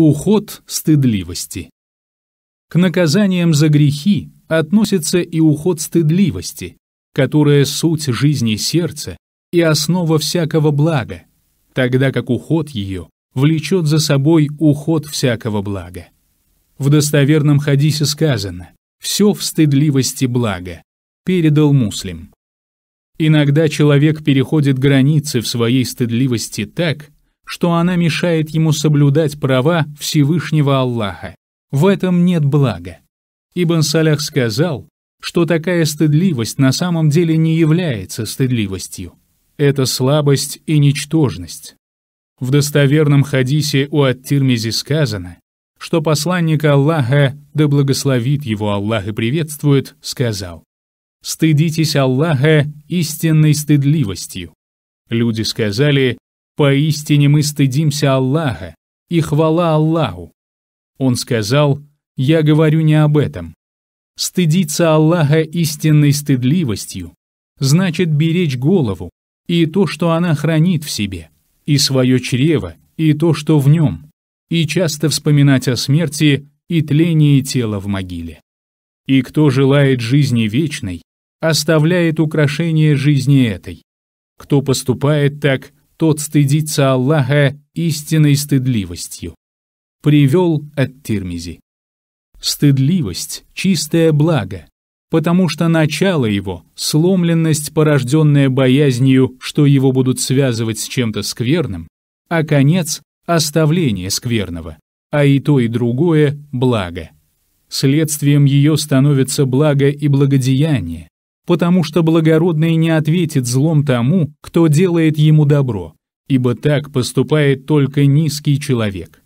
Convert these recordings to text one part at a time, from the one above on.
Уход стыдливости. К наказаниям за грехи относится и уход стыдливости, которая суть жизни сердца и основа всякого блага, тогда как уход ее влечет за собой уход всякого блага. В достоверном хадисе сказано «все в стыдливости блага», передал муслим. Иногда человек переходит границы в своей стыдливости так, что она мешает ему соблюдать права Всевышнего Аллаха. В этом нет блага. Ибн Салях сказал, что такая стыдливость на самом деле не является стыдливостью. Это слабость и ничтожность. В достоверном хадисе у Ат-Тирмизи сказано, что посланник Аллаха, да благословит его Аллах и приветствует, сказал, «Стыдитесь Аллаха истинной стыдливостью». Люди сказали, «Поистине мы стыдимся Аллаха, и хвала Аллаху». Он сказал, «Я говорю не об этом. Стыдиться Аллаха истинной стыдливостью значит беречь голову и то, что она хранит в себе, и свое чрево, и то, что в нем, и часто вспоминать о смерти и тлении тела в могиле. И кто желает жизни вечной, оставляет украшение жизни этой. Кто поступает так, тот стыдится Аллаха истинной стыдливостью. Привел от Тирмизи. Стыдливость – чистое благо, потому что начало его – сломленность, порожденная боязнью, что его будут связывать с чем-то скверным, а конец – оставление скверного, а и то, и другое – благо. Следствием ее становится благо и благодеяние, потому что благородный не ответит злом тому, кто делает ему добро, ибо так поступает только низкий человек.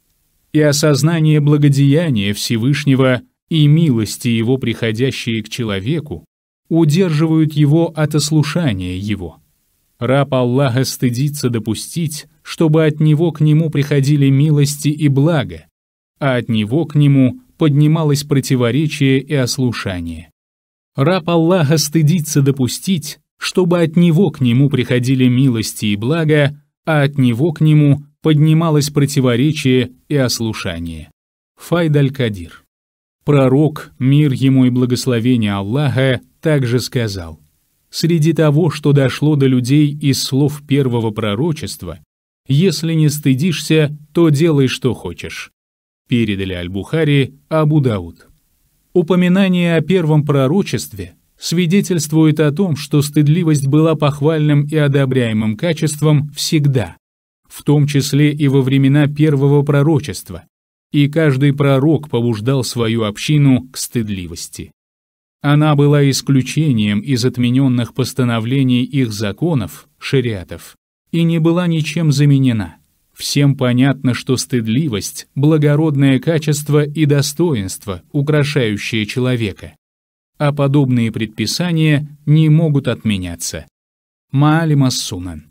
И осознание благодеяния Всевышнего и милости его, приходящие к человеку, удерживают его от ослушания его. Раб Аллаха стыдится допустить, чтобы от него к нему приходили милости и благо, а от него к нему поднималось противоречие и ослушание. Раб Аллаха стыдится допустить, чтобы от него к нему приходили милости и блага, а от него к нему поднималось противоречие и ослушание. Файдаль кадир Пророк, мир ему и благословение Аллаха, также сказал, «Среди того, что дошло до людей из слов первого пророчества, если не стыдишься, то делай, что хочешь». Передали Аль-Бухари Абу Дауд. Упоминание о первом пророчестве свидетельствует о том, что стыдливость была похвальным и одобряемым качеством всегда, в том числе и во времена первого пророчества, и каждый пророк побуждал свою общину к стыдливости. Она была исключением из отмененных постановлений их законов, шариатов, и не была ничем заменена – Всем понятно, что стыдливость – благородное качество и достоинство, украшающее человека. А подобные предписания не могут отменяться. Маали Массуна.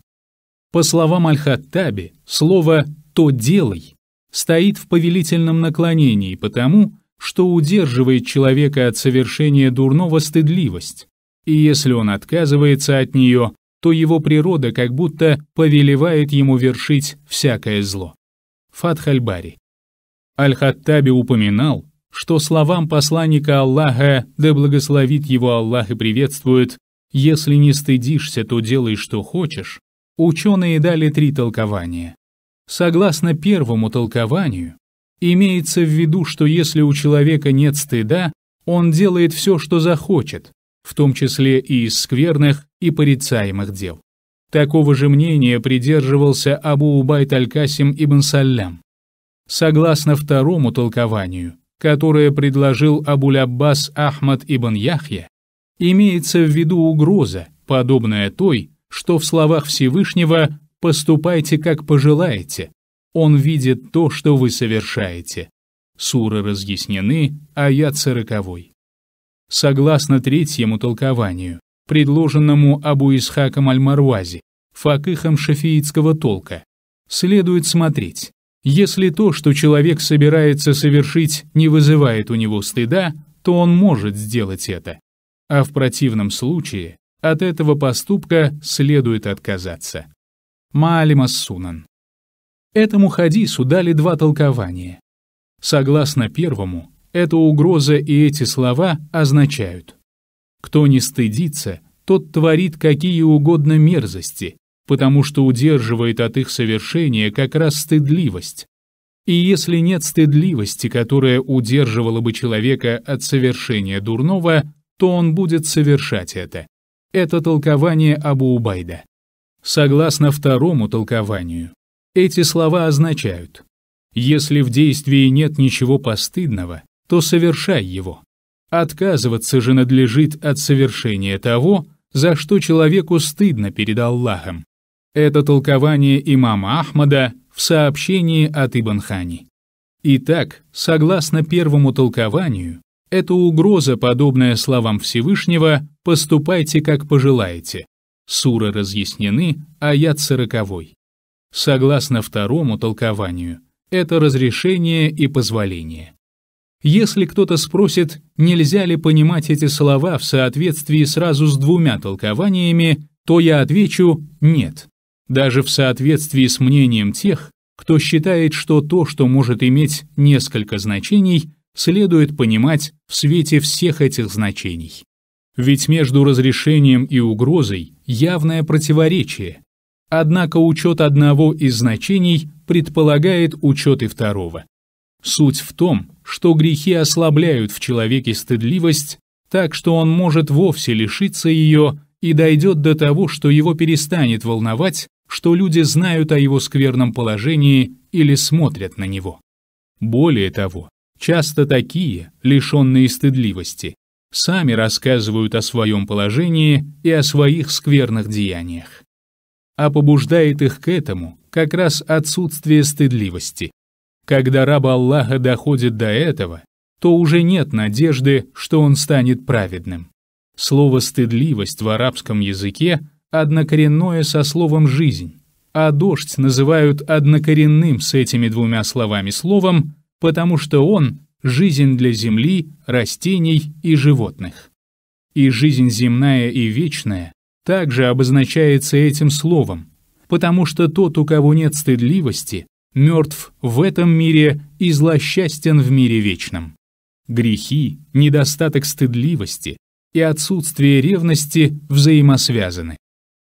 По словам Аль-Хаттаби, слово «то делай» стоит в повелительном наклонении потому, что удерживает человека от совершения дурного стыдливость, и если он отказывается от нее, то его природа как будто повелевает ему вершить всякое зло. Фатхальбари. Аль-Хаттаби упоминал, что словам посланника Аллаха «Да благословит его Аллах и приветствует», «Если не стыдишься, то делай, что хочешь», ученые дали три толкования. Согласно первому толкованию, имеется в виду, что если у человека нет стыда, он делает все, что захочет, в том числе и из скверных и порицаемых дел. Такого же мнения придерживался Абу Убайт Аль-Касим ибн Саллям. Согласно второму толкованию, которое предложил Абуль-Аббас Ахмад ибн Яхья, имеется в виду угроза, подобная той, что в словах Всевышнего «поступайте, как пожелаете», он видит то, что вы совершаете. Суры разъяснены, аят сороковой. Согласно третьему толкованию, предложенному Абу Исхаком Аль-Марвази, факыхом шафиитского толка, следует смотреть, если то, что человек собирается совершить, не вызывает у него стыда, то он может сделать это. А в противном случае от этого поступка следует отказаться. Маалимас Сунан. Этому хадису дали два толкования. Согласно первому, эта угроза и эти слова означают. Кто не стыдится, тот творит какие угодно мерзости, потому что удерживает от их совершения как раз стыдливость. И если нет стыдливости, которая удерживала бы человека от совершения дурного, то он будет совершать это. Это толкование Абу Убайда. Согласно второму толкованию, эти слова означают, если в действии нет ничего постыдного, то совершай его. Отказываться же надлежит от совершения того, за что человеку стыдно перед Аллахом. Это толкование имама Ахмада в сообщении от Ибн Хани. Итак, согласно первому толкованию, это угроза, подобная словам Всевышнего «поступайте, как пожелаете». Суры разъяснены, аят сороковой. Согласно второму толкованию, это разрешение и позволение. Если кто-то спросит, нельзя ли понимать эти слова в соответствии сразу с двумя толкованиями, то я отвечу «нет». Даже в соответствии с мнением тех, кто считает, что то, что может иметь несколько значений, следует понимать в свете всех этих значений. Ведь между разрешением и угрозой явное противоречие. Однако учет одного из значений предполагает учет и второго. Суть в том, что грехи ослабляют в человеке стыдливость, так что он может вовсе лишиться ее и дойдет до того, что его перестанет волновать, что люди знают о его скверном положении или смотрят на него. Более того, часто такие, лишенные стыдливости, сами рассказывают о своем положении и о своих скверных деяниях. А побуждает их к этому как раз отсутствие стыдливости, когда раб Аллаха доходит до этого, то уже нет надежды, что он станет праведным. Слово «стыдливость» в арабском языке однокоренное со словом «жизнь», а дождь называют однокоренным с этими двумя словами словом, потому что он – жизнь для земли, растений и животных. И жизнь земная и вечная также обозначается этим словом, потому что тот, у кого нет стыдливости, мертв в этом мире и злосчастен в мире вечном. Грехи, недостаток стыдливости и отсутствие ревности взаимосвязаны.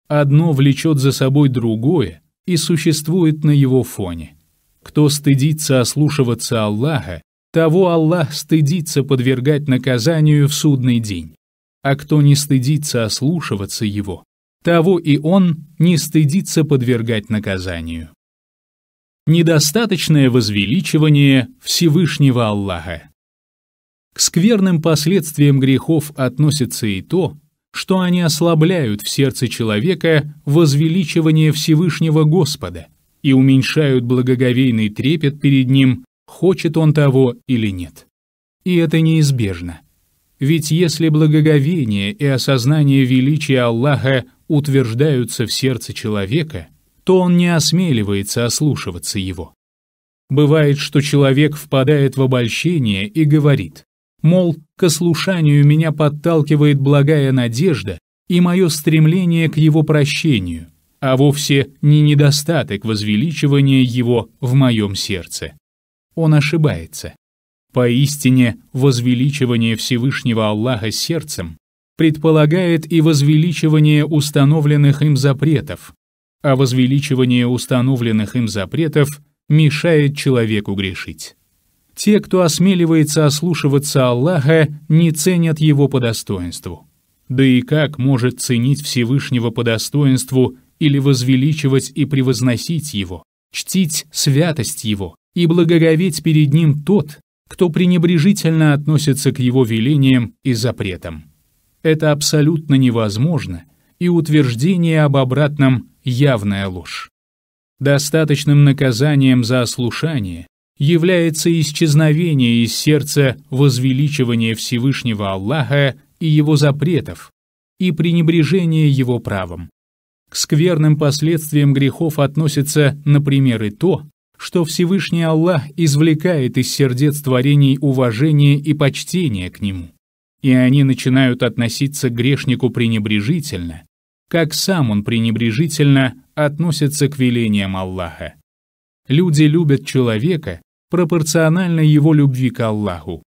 Одно влечет за собой другое и существует на его фоне. Кто стыдится ослушиваться Аллаха, того Аллах стыдится подвергать наказанию в судный день. А кто не стыдится ослушиваться его, того и он не стыдится подвергать наказанию недостаточное возвеличивание Всевышнего Аллаха. К скверным последствиям грехов относится и то, что они ослабляют в сердце человека возвеличивание Всевышнего Господа и уменьшают благоговейный трепет перед Ним, хочет он того или нет. И это неизбежно. Ведь если благоговение и осознание величия Аллаха утверждаются в сердце человека – то он не осмеливается ослушиваться его. Бывает, что человек впадает в обольщение и говорит, мол, к ослушанию меня подталкивает благая надежда и мое стремление к его прощению, а вовсе не недостаток возвеличивания его в моем сердце. Он ошибается. Поистине, возвеличивание Всевышнего Аллаха сердцем предполагает и возвеличивание установленных им запретов, а возвеличивание установленных им запретов мешает человеку грешить. Те, кто осмеливается ослушиваться Аллаха, не ценят его по достоинству. Да и как может ценить Всевышнего по достоинству или возвеличивать и превозносить его, чтить святость его и благоговеть перед ним тот, кто пренебрежительно относится к его велениям и запретам? Это абсолютно невозможно – и утверждение об обратном – явная ложь. Достаточным наказанием за ослушание является исчезновение из сердца возвеличивания Всевышнего Аллаха и его запретов и пренебрежение его правом. К скверным последствиям грехов относится, например, и то, что Всевышний Аллах извлекает из сердец творений уважение и почтение к Нему и они начинают относиться к грешнику пренебрежительно, как сам он пренебрежительно относится к велениям Аллаха. Люди любят человека пропорционально его любви к Аллаху,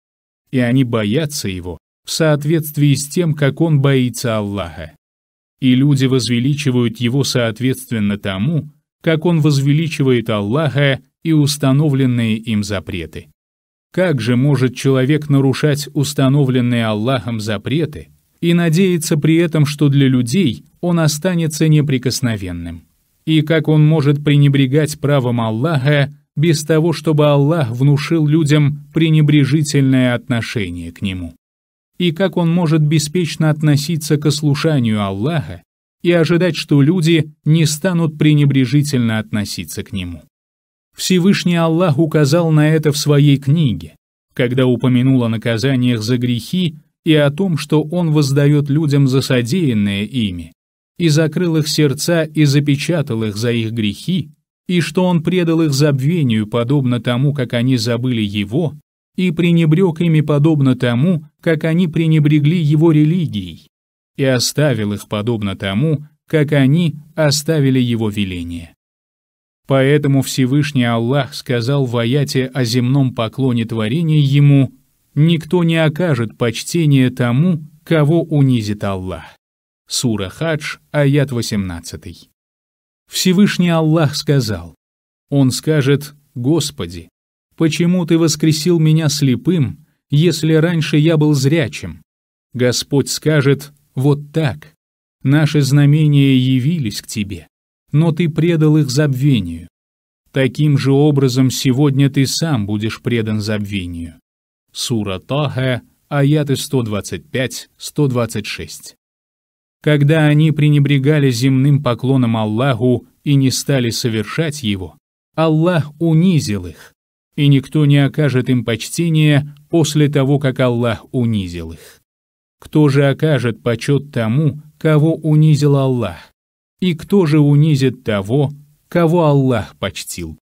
и они боятся его в соответствии с тем, как он боится Аллаха. И люди возвеличивают его соответственно тому, как он возвеличивает Аллаха и установленные им запреты. Как же может человек нарушать установленные Аллахом запреты и надеяться при этом, что для людей он останется неприкосновенным? И как он может пренебрегать правом Аллаха без того, чтобы Аллах внушил людям пренебрежительное отношение к нему? И как он может беспечно относиться к ослушанию Аллаха и ожидать, что люди не станут пренебрежительно относиться к нему? Всевышний Аллах указал на это в своей книге, когда упомянул о наказаниях за грехи и о том, что Он воздает людям за содеянное ими, и закрыл их сердца и запечатал их за их грехи, и что Он предал их забвению, подобно тому, как они забыли Его, и пренебрег ими подобно тому, как они пренебрегли Его религией, и оставил их подобно тому, как они оставили Его веление. Поэтому Всевышний Аллах сказал в аяте о земном поклоне творения ему «Никто не окажет почтения тому, кого унизит Аллах». Сура Хадж, аят 18. Всевышний Аллах сказал, Он скажет «Господи, почему Ты воскресил меня слепым, если раньше я был зрячим?» Господь скажет «Вот так, наши знамения явились к Тебе» но ты предал их забвению. Таким же образом сегодня ты сам будешь предан забвению. Сура Таха, аяты 125-126. Когда они пренебрегали земным поклоном Аллаху и не стали совершать его, Аллах унизил их, и никто не окажет им почтения после того, как Аллах унизил их. Кто же окажет почет тому, кого унизил Аллах? И кто же унизит того, кого Аллах почтил?